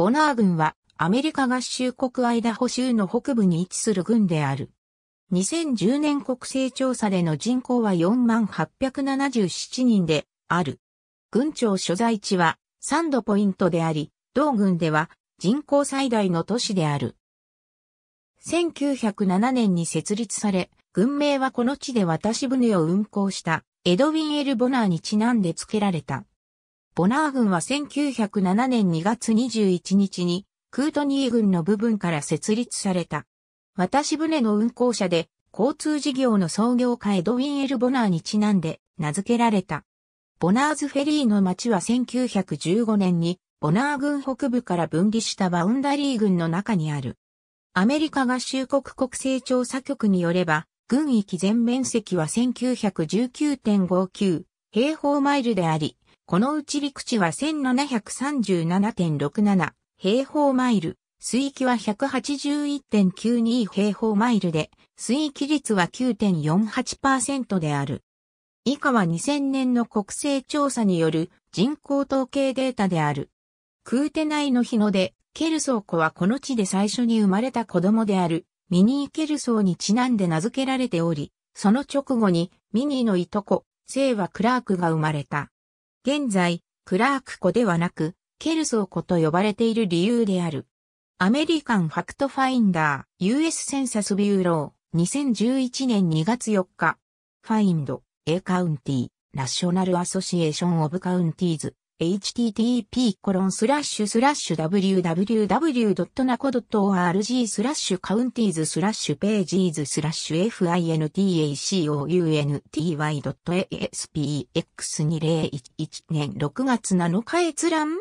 ボナー軍はアメリカ合衆国アイダホ州の北部に位置する軍である。2010年国勢調査での人口は4877万人である。郡庁所在地はサンドポイントであり、同軍では人口最大の都市である。1907年に設立され、軍名はこの地で渡し船を運航したエドウィン・エル・ボナーにちなんで付けられた。ボナー軍は1907年2月21日に、クートニー軍の部分から設立された。渡し船の運航者で、交通事業の創業家エドウィン・エル・ボナーにちなんで名付けられた。ボナーズフェリーの町は1915年にボナー軍北部から分離したバウンダリー軍の中にある。アメリカ合衆国国勢調査局によれば、軍域全面積は1919.59平方マイルであり、このうち陸地は1737.67平方マイル、水域は181.92平方マイルで、水域率は9.48%である。以下は2000年の国勢調査による人口統計データである。クーテナイの日の出、ケルソー湖はこの地で最初に生まれた子供である、ミニー・ケルソーにちなんで名付けられており、その直後にミニーのいとこ、聖はクラークが生まれた。現在、クラーク湖ではなく、ケルソー湖と呼ばれている理由である。アメリカンファクトファインダー、US センサスビューロー、2011年2月4日、ファインド、A カウンティ、ナショナルアソシエーションオブカウンティーズ、http://www.naco.org スラッシュカウンティーズスラッシュページーズスラッシュ fintacounty.aspx2011 年6月7日閲覧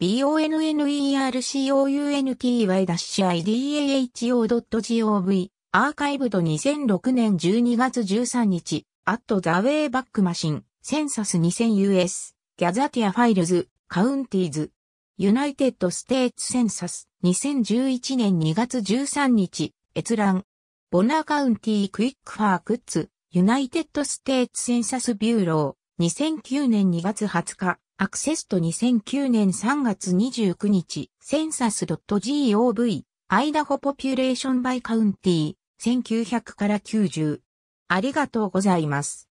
bonercounty-idaho.gov アーカイブド2006年12月13日アットザウェイバックマシンセンサス 2000US ギャザティアファイルズ、カウンティーズ、ユナイテッドステーツセンサス、2011年2月13日、閲覧。ボナーカウンティークイックファークッツ、ユナイテッドステーツセンサスビューロー、2009年2月20日、アクセスと2009年3月29日、センサス .gov、アイダホポピュレーションバイカウンティー、1900から90。ありがとうございます。